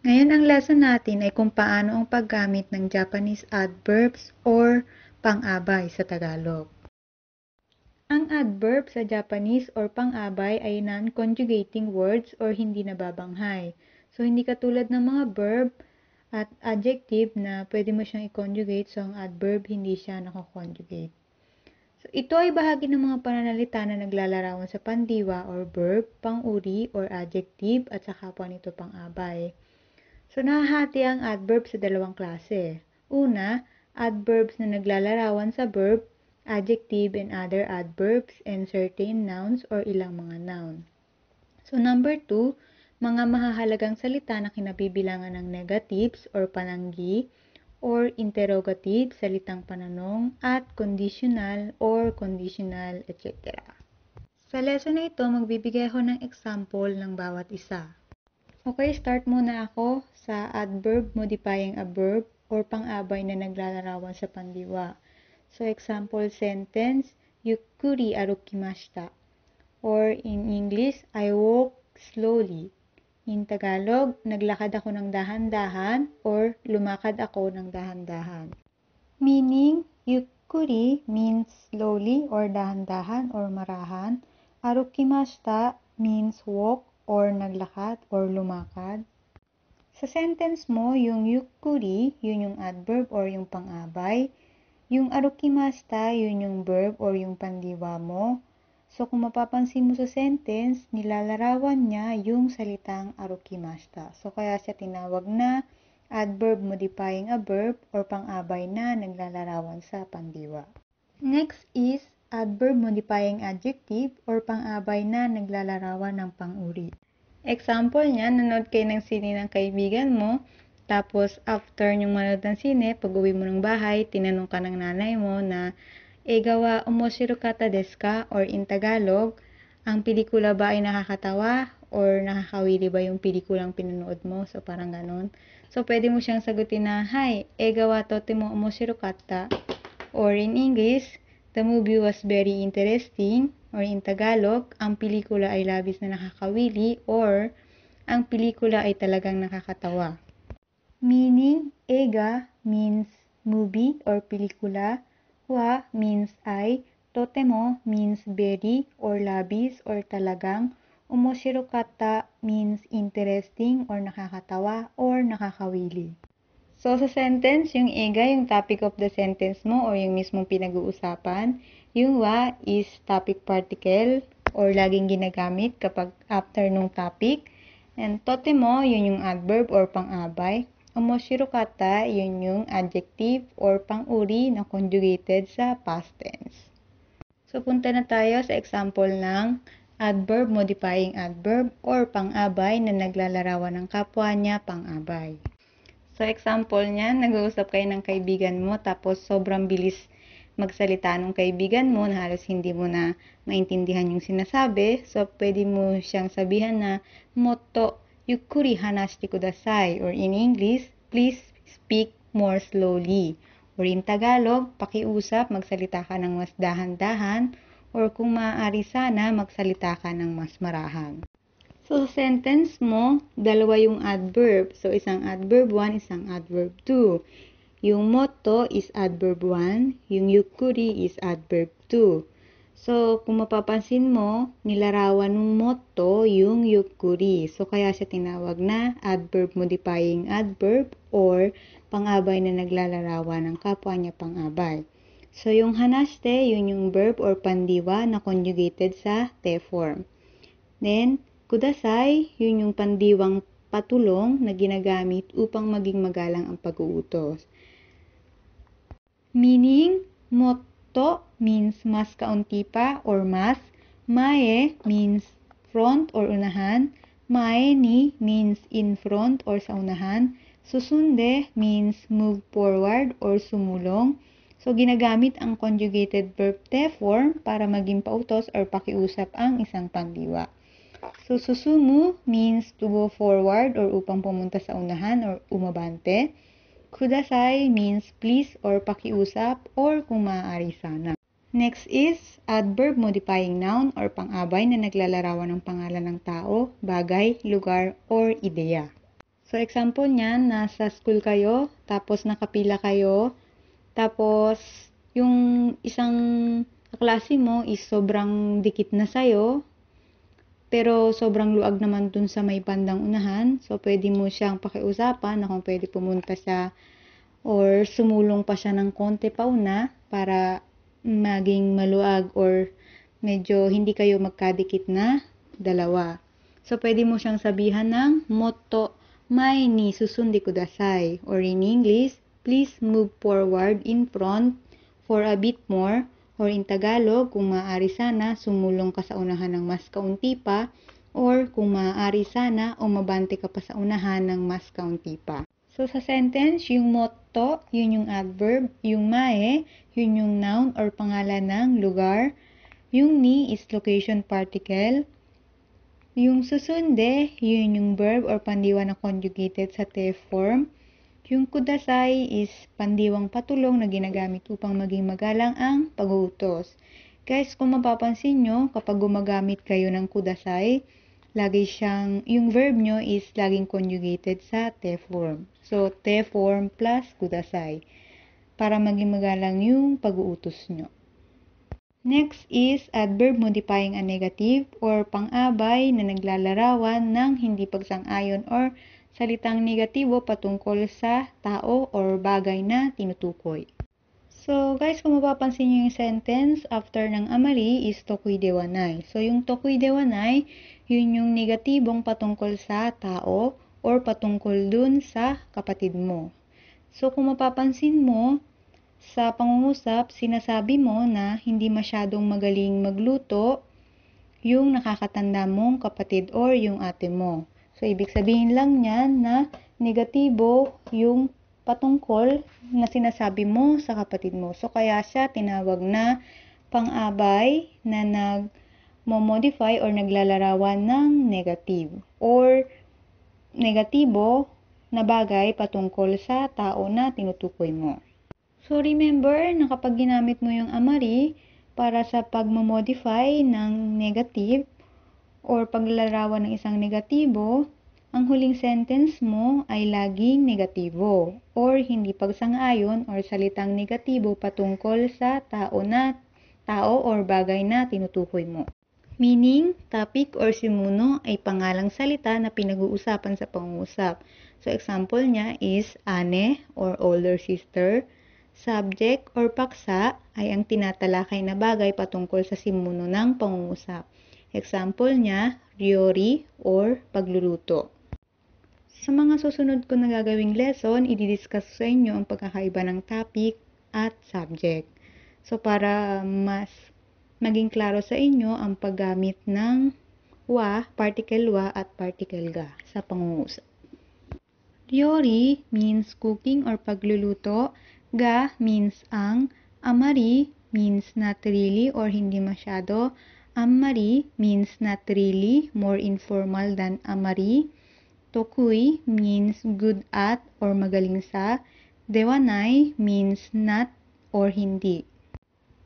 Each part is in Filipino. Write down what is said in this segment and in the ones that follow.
Ngayon ang lesson natin ay kung paano ang paggamit ng Japanese adverbs or pang-abay sa Tagalog. Ang adverb sa Japanese or pang-abay ay non-conjugating words or hindi nababanghay. So, hindi katulad ng mga verb at adjective na pwede mo siyang i-conjugate. So, ang adverb hindi siya nakakonjugate. So, ito ay bahagi ng mga pananalita na naglalarawan sa pandiwa or verb, pang-uri or adjective at saka po nito pang-abay. So, nahahati ang adverb sa dalawang klase. Una, adverbs na naglalarawan sa verb, adjective and other adverbs, and certain nouns or ilang mga noun. So, number two, mga mahahalagang salita na kinabibilangan ng negatives or pananggi, or interrogative, salitang pananong, at conditional or conditional, etc. Sa lesson na ito, magbibigay ako ng example ng bawat isa. Okay, start muna ako sa adverb modifying a verb or pang-abay na naglalarawan sa pandiwa. So, example sentence, yukuri arukimashita. Or in English, I walk slowly. In Tagalog, naglakad ako ng dahan-dahan or lumakad ako ng dahan-dahan. Meaning, yukuri means slowly or dahan-dahan or marahan. Arukimashita means walk or naglakad or lumakad. Sa sentence mo, yung yukuri, yun yung adverb or yung pang-abay. Yung arukimasta, yun yung verb or yung pandiwa mo. So, kung mapapansin mo sa sentence, nilalarawan niya yung salitang arukimasta. So, kaya siya tinawag na adverb modifying a verb or pang-abay na naglalarawan sa pandiwa. Next is adverb modifying adjective or pang-abay na naglalarawan ng pang-uri. Example niya, nanood kayo ng sine ng kaibigan mo, tapos after nyong manood ng sine, pag uwi mo ng bahay, tinanong ka ng nanay mo na, e gawa omoshiru kata desu ka? or in Tagalog, ang pelikula ba ay nakakatawa or nakakawili ba yung pelikulang pinanood mo? So, parang ganun. So, pwede mo siyang sagutin na, Hi, egawa eh, tote mo omoshiru kata. Or in English, the movie was very interesting or in Tagalog, ang pelikula ay labis na nakakawili or ang pelikula ay talagang nakakatawa. Meaning, ega means movie or pelikula, wa means ay, totemo means very or labis or talagang, umoshirokata means interesting or nakakatawa or nakakawili. So, sa sentence, yung ega, yung topic of the sentence mo or yung mismong pinag-uusapan, yung wa is topic particle or laging ginagamit kapag after nung topic. And totemo, yun yung adverb or pang-abay. Omoshiro kata, yun yung adjective or pang-uri na conjugated sa past tense. So, punta na tayo sa example ng adverb, modifying adverb, or pang-abay na naglalarawan ng kapwa niya pang-abay. So, example niya, nag-uusap kayo ng kaibigan mo tapos sobrang bilis magsalita nung kaibigan mo na halos hindi mo na maintindihan yung sinasabi, so pwede mo siyang sabihan na moto yukuri hanashite kudasai or in English, please speak more slowly. Or in Tagalog, pakiusap, magsalita ka ng mas dahan-dahan or kung maaari sana, magsalita ka ng mas marahan. So, sentence mo, dalawa yung adverb. So, isang adverb 1, isang adverb 2. Yung motto is adverb 1, yung yukuri is adverb 2. So, kung mapapansin mo, nilarawan ng motto yung yukuri. So, kaya siya tinawag na adverb modifying adverb or pangabay na naglalarawan ng kapwa niya pangabay. So, yung hanaste, yun yung verb or pandiwa na conjugated sa te form. Then, kudasai, yun yung pandiwang patulong na ginagamit upang maging magalang ang pag-uutos meaning motto means mas kaunti pa or mas, mae means front or unahan, ni means in front or sa unahan, susunde means move forward or sumulong. So, ginagamit ang conjugated verb te form para maging pautos or pakiusap ang isang pandiwa So, susumu means to go forward or upang pumunta sa unahan or umabante. Kudasai means please or pakiusap or kung maaari sana. Next is adverb modifying noun or pang-abay na naglalarawan ng pangalan ng tao, bagay, lugar, or ideya. So example niyan, nasa school kayo, tapos nakapila kayo, tapos yung isang klase mo is sobrang dikit na sa'yo, pero sobrang luag naman dun sa may pandang unahan. So, pwede mo siyang pakiusapan na kung pwede pumunta siya or sumulong pa siya ng konti pa una para maging maluag or medyo hindi kayo magkadikit na dalawa. So, pwede mo siyang sabihan ng motto mai ni susundi kudasai or in English, please move forward in front for a bit more or in Tagalog, kung maaari sana, sumulong ka sa unahan ng mas kaunti pa or kung maaari sana, umabante ka pa sa unahan ng mas kaunti pa. So, sa sentence, yung motto, yun yung adverb, yung mae, yun yung noun or pangalan ng lugar, yung ni is location particle, yung susunde, yun yung verb or pandiwa na conjugated sa te form. Yung kudasay is pandiwang patulong na ginagamit upang maging magalang ang pag-uutos. Guys, kung mapapansin nyo, kapag gumagamit kayo ng kudasay, lagi siyang, yung verb nyo is laging conjugated sa te form. So, te form plus kudasay para maging magalang yung pag-uutos nyo. Next is adverb modifying a negative or pang-abay na naglalarawan ng hindi pagsang-ayon or salitang negatibo patungkol sa tao or bagay na tinutukoy. So, guys, kung mapapansin nyo yung sentence, after ng amali is tokuy dewanay. So, yung tokuy dewanay, yun yung negatibong patungkol sa tao or patungkol dun sa kapatid mo. So, kung mapapansin mo, sa pangungusap, sinasabi mo na hindi masyadong magaling magluto yung nakakatanda mong kapatid or yung ate mo. So, ibig sabihin lang niyan na negatibo yung patungkol na sinasabi mo sa kapatid mo. So, kaya siya tinawag na pang-abay na nag-modify or naglalarawan ng negative or negatibo na bagay patungkol sa tao na tinutukoy mo. So, remember na kapag ginamit mo yung amari para sa pagmamodify ng negative, or paglalarawan ng isang negatibo, ang huling sentence mo ay laging negatibo or hindi pagsang-ayon or salitang negatibo patungkol sa tao na tao or bagay na tinutukoy mo. Meaning, topic or simuno ay pangalang salita na pinag-uusapan sa pangungusap. So, example niya is ane or older sister. Subject or paksa ay ang tinatalakay na bagay patungkol sa simuno ng pangungusap. Example niya, ryori or pagluluto. Sa mga susunod ko na gagawing lesson, i-discuss sa inyo ang pagkakaiba ng topic at subject. So, para mas maging klaro sa inyo ang paggamit ng wa, particle wa, at particle ga sa pangungusap. Ryori means cooking or pagluluto. Ga means ang. Amari means not really or hindi masyado. Amari means not really, more informal than amari. Tokui means good at or magaling sa. Dewanai means not or hindi.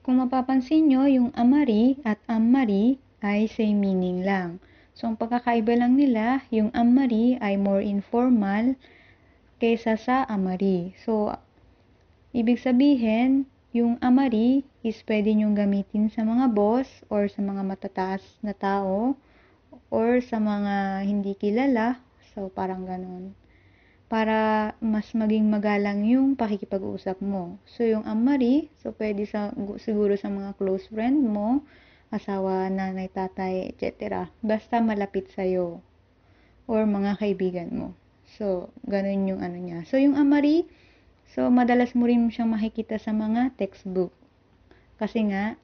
Kung mapapansin nyo, yung amari at amari ay same meaning lang. So, ang pagkakaiba lang nila, yung amari ay more informal kaysa sa amari. So, ibig sabihin, yung amari is pwede nyong gamitin sa mga boss or sa mga matataas na tao or sa mga hindi kilala. So, parang ganun. Para mas maging magalang yung pakikipag-usap mo. So, yung amari, so pwede sa, siguro sa mga close friend mo, asawa, nanay, tatay, etc. Basta malapit sa'yo or mga kaibigan mo. So, ganun yung ano niya. So, yung amari, so madalas mo rin siyang makikita sa mga textbook. Kasi nga,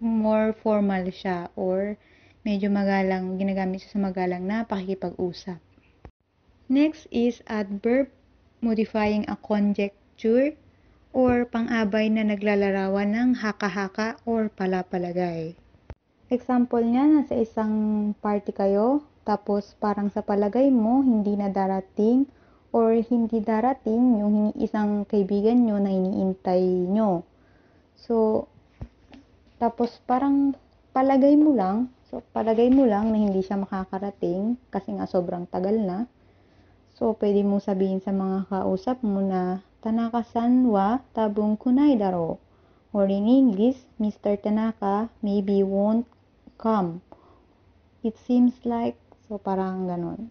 more formal siya or medyo magalang, ginagamit siya sa magalang na pakikipag-usap. Next is adverb modifying a conjecture or pang-abay na naglalarawan ng haka-haka or palapalagay. Example niya, nasa isang party kayo, tapos parang sa palagay mo, hindi na darating or hindi darating yung isang kaibigan nyo na iniintay nyo. So, tapos parang palagay mo lang, so palagay mo lang na hindi siya makakarating kasi nga sobrang tagal na. So pwede mong sabihin sa mga kausap mo na Tanaka-san wa tabong kunai daro. Or in English, Mr. Tanaka maybe won't come. It seems like, so parang ganun.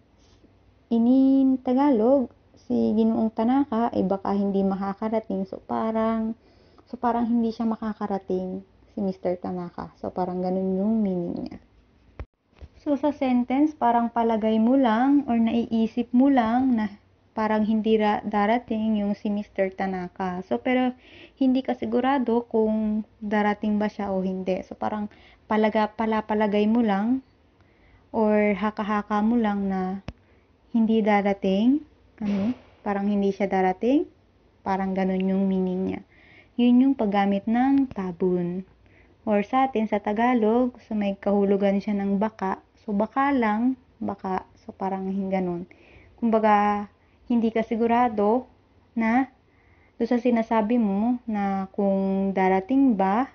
In Tagalog, si Ginoong Tanaka ay eh, baka hindi makakarating. So parang so parang hindi siya makakarating si Mr. Tanaka. So, parang ganun yung meaning niya. So, sa sentence, parang palagay mo lang or naiisip mo lang na parang hindi ra- darating yung si Mr. Tanaka. So, pero hindi ka sigurado kung darating ba siya o hindi. So, parang palaga, palapalagay mo lang or haka mo lang na hindi darating. Ano? Parang hindi siya darating. Parang ganun yung meaning niya. Yun yung paggamit ng tabun or sa atin sa Tagalog, so may kahulugan siya ng baka. So baka lang, baka. So parang ganun. Kumbaga, hindi ka sigurado na do sa sinasabi mo na kung darating ba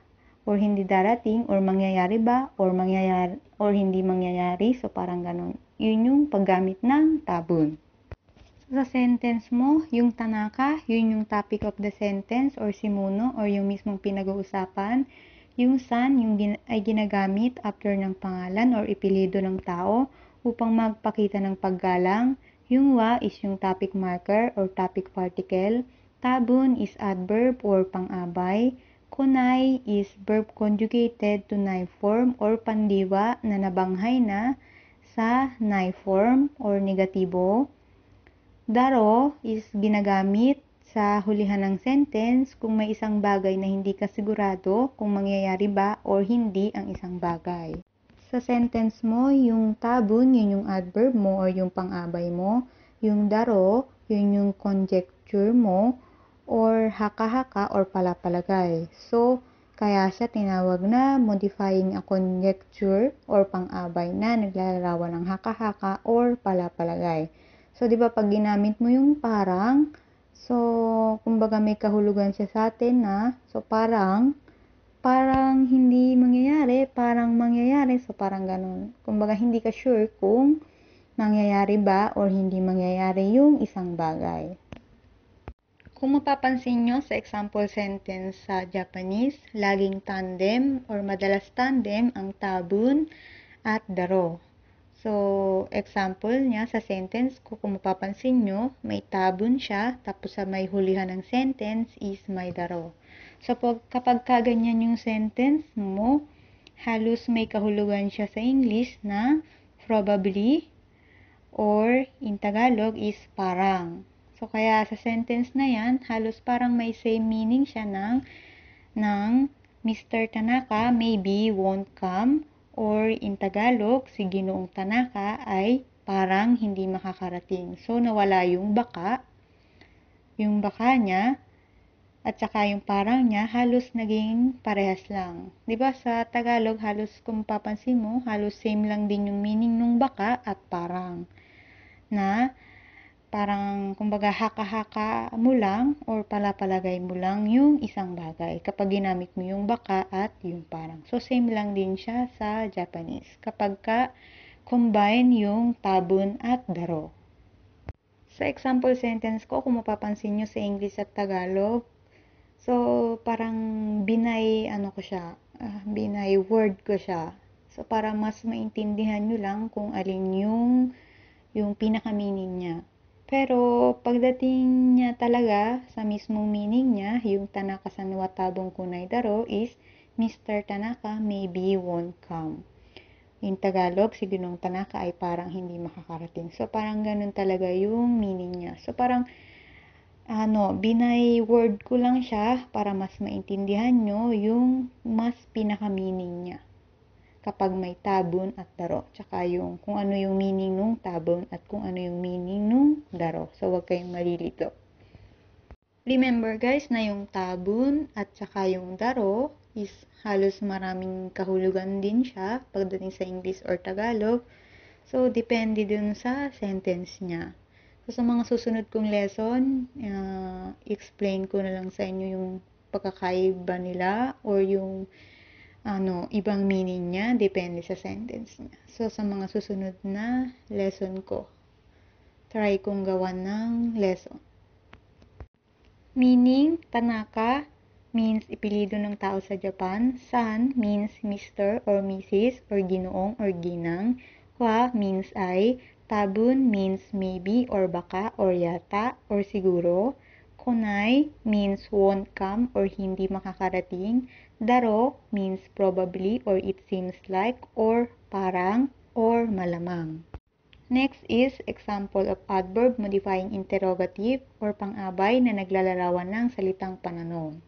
or hindi darating or mangyayari ba or mangyayari or hindi mangyayari. So parang ganun. Yun yung paggamit ng tabon. So, sa sentence mo, yung tanaka, yun yung topic of the sentence or simuno or yung mismong pinag-uusapan. Yung san yung gin- ay ginagamit after ng pangalan or ipilido ng tao upang magpakita ng paggalang. Yung wa is yung topic marker or topic particle. Tabun is adverb or pang-abay. Kunai is verb conjugated to nai form or pandiwa na nabanghay na sa nai form or negatibo. Daro is ginagamit sa hulihan ng sentence kung may isang bagay na hindi ka sigurado kung mangyayari ba or hindi ang isang bagay. Sa sentence mo, yung tabon, yun yung adverb mo or yung pang-abay mo. Yung daro, yun yung conjecture mo or haka-haka or palapalagay. So, kaya siya tinawag na modifying a conjecture or pang-abay na naglalarawan ng haka-haka or palapalagay. So, di ba pag ginamit mo yung parang, So, kumbaga may kahulugan siya sa atin na, so parang, parang hindi mangyayari, parang mangyayari, so parang ganun. Kumbaga hindi ka sure kung mangyayari ba or hindi mangyayari yung isang bagay. Kung mapapansin nyo sa example sentence sa Japanese, laging tandem or madalas tandem ang tabun at daro. So, example niya sa sentence ko, kung mapapansin nyo, may tabon siya, tapos sa may hulihan ng sentence is may daro. So, pag, kapag kaganyan yung sentence mo, halos may kahulugan siya sa English na probably or in Tagalog is parang. So, kaya sa sentence na yan, halos parang may same meaning siya ng, ng Mr. Tanaka maybe won't come or in Tagalog, si Ginoong Tanaka ay parang hindi makakarating. So, nawala yung baka, yung baka niya, at saka yung parang niya, halos naging parehas lang. ba diba, sa Tagalog, halos kung papansin mo, halos same lang din yung meaning ng baka at parang na parang kumbaga haka-haka mo lang or palapalagay mo lang yung isang bagay kapag ginamit mo yung baka at yung parang. So, same lang din siya sa Japanese kapag ka combine yung tabon at daro. Sa example sentence ko, kung mapapansin nyo sa English at Tagalog, so parang binay, ano ko siya, uh, binay word ko siya. So, para mas maintindihan nyo lang kung alin yung yung pinaka-meaning niya. Pero pagdating niya talaga sa mismong meaning niya, yung Tanaka-san wa tabong kunai daro is Mr. Tanaka maybe won't come. In Tagalog, si Ginong Tanaka ay parang hindi makakarating. So parang ganun talaga yung meaning niya. So parang ano, binay word ko lang siya para mas maintindihan nyo yung mas pinaka-meaning niya kapag may tabon at daro. Tsaka yung kung ano yung meaning nung tabon at kung ano yung meaning nung daro. So, wag kayong malilito. Remember guys na yung tabon at tsaka yung daro is halos maraming kahulugan din siya pagdating sa English or Tagalog. So, depende dun sa sentence niya. So, sa mga susunod kong lesson, uh, explain ko na lang sa inyo yung pagkakaiba nila or yung ano, ibang meaning niya depende sa sentence niya. So, sa mga susunod na lesson ko, try kong gawa ng lesson. Meaning, Tanaka means ipilido ng tao sa Japan. San means Mr. or Mrs. or Ginoong or Ginang. Kwa means ay. Tabun means maybe or baka or yata or siguro. Kunai means won't come or hindi makakarating. Daro means probably or it seems like or parang or malamang. Next is example of adverb modifying interrogative or pang-abay na naglalarawan ng salitang pananong.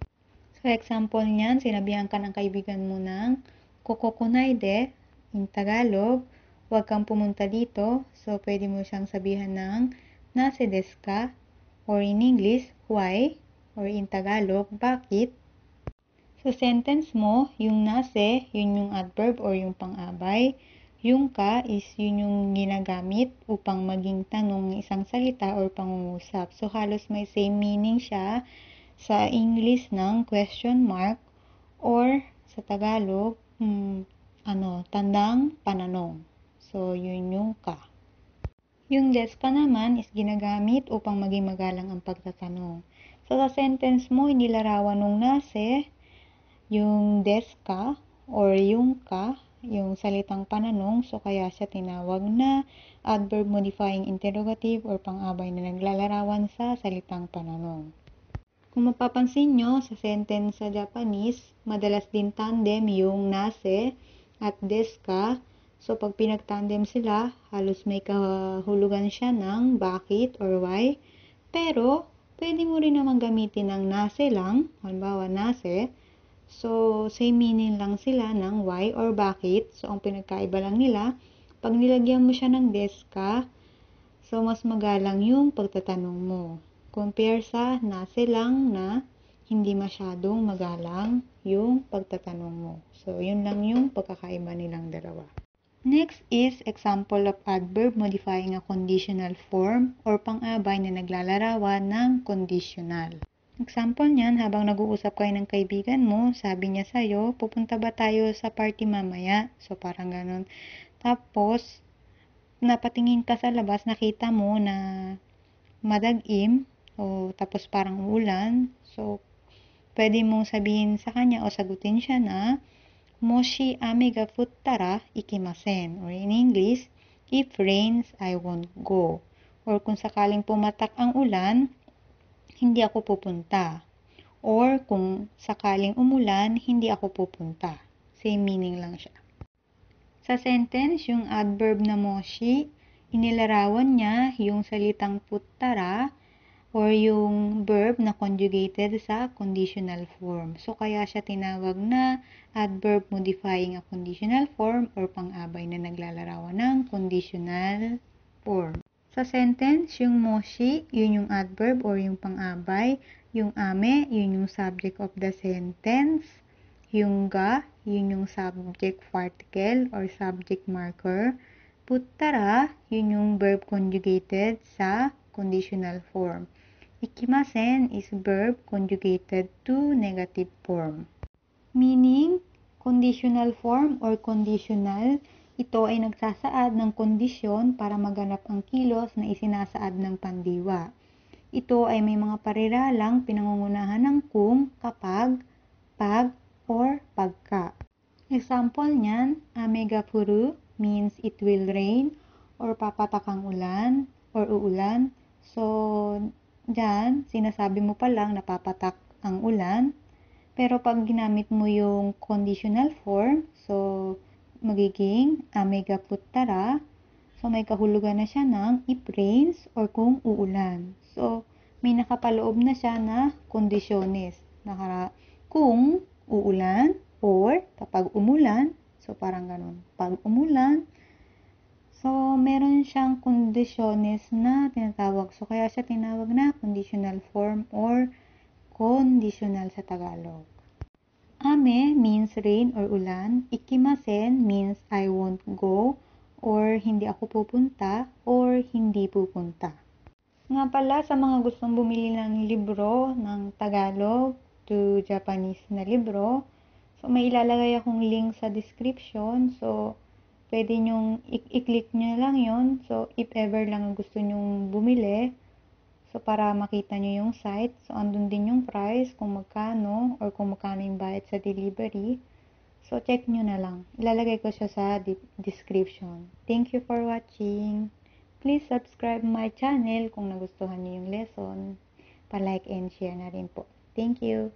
So, example niyan, sinabihan ka ng kaibigan mo ng kokokunay de, in Tagalog, huwag kang pumunta dito. So, pwede mo siyang sabihan ng nasa deska or in English, Why? Or in Tagalog, bakit? Sa sentence mo, yung nase, yun yung adverb or yung pang-abay. Yung ka is yun yung ginagamit upang maging tanong ng isang salita or pangungusap. So, halos may same meaning siya sa English ng question mark or sa Tagalog, hmm, ano, tandang pananong. So, yun yung ka. Yung des pa naman is ginagamit upang maging magalang ang pagtatanong. So, sa sentence mo, inilarawan nung nase, yung des ka, or yung ka, yung salitang pananong, so kaya siya tinawag na adverb modifying interrogative or pang-abay na naglalarawan sa salitang pananong. Kung mapapansin nyo, sa sentence sa Japanese, madalas din tandem yung nase at des ka So, pag pinag-tandem sila, halos may kahulugan siya ng bakit or why. Pero, pwede mo rin naman gamitin ng nase lang. Halimbawa, nase. So, same meaning lang sila ng why or bakit. So, ang pinagkaiba lang nila, pag nilagyan mo siya ng deska, so mas magalang yung pagtatanong mo. Compare sa nase lang na hindi masyadong magalang yung pagtatanong mo. So, yun lang yung pagkakaiba nilang dalawa. Next is example of adverb modifying a conditional form or pang-abay na naglalarawan ng conditional. Example niyan, habang nag-uusap kayo ng kaibigan mo, sabi niya sa'yo, pupunta ba tayo sa party mamaya? So, parang ganun. Tapos, napatingin ka sa labas, nakita mo na madagim, o tapos parang ulan. So, pwede mong sabihin sa kanya o sagutin siya na, もし雨が降ったら行きません. Or in English, if rains, I won't go. Or kung sakaling pumatak ang ulan, hindi ako pupunta. Or kung sakaling umulan, hindi ako pupunta. Same meaning lang siya. Sa sentence, yung adverb na moshi, inilarawan niya yung salitang puttara or yung verb na conjugated sa conditional form. So, kaya siya tinawag na adverb modifying a conditional form or pang-abay na naglalarawan ng conditional form. Sa sentence, yung moshi, yun yung adverb or yung pang-abay. Yung ame, yun yung subject of the sentence. Yung ga, yun yung subject particle or subject marker. Puttara, yun yung verb conjugated sa conditional form. Ikimasen is verb conjugated to negative form. Meaning, conditional form or conditional, ito ay nagsasaad ng kondisyon para maganap ang kilos na isinasaad ng pandiwa. Ito ay may mga pariralang pinangungunahan ng kung, kapag, pag, or pagka. Example niyan, amegapuru means it will rain or papapakang ulan or uulan. So, Diyan, sinasabi mo pa lang napapatak ang ulan. Pero pag ginamit mo yung conditional form, so magiging amega puttara, so may kahulugan na siya ng if rains or kung uulan. So may nakapaloob na siya na conditionis. na kung uulan or kapag umulan, so parang ganun. Pag umulan, So, meron siyang conditions na tinatawag. So, kaya siya tinawag na conditional form or conditional sa Tagalog. Ame means rain or ulan. Ikimasen means I won't go or hindi ako pupunta or hindi pupunta. Nga pala sa mga gustong bumili ng libro ng Tagalog to Japanese na libro, so may ilalagay akong link sa description. So, pwede nyong i-click nyo lang yon So, if ever lang gusto nyong bumili, so para makita nyo yung site. So, andun din yung price, kung magkano, or kung magkano yung bayad sa delivery. So, check nyo na lang. Ilalagay ko siya sa description. Thank you for watching. Please subscribe my channel kung nagustuhan niyo yung lesson. Pa-like and share na rin po. Thank you.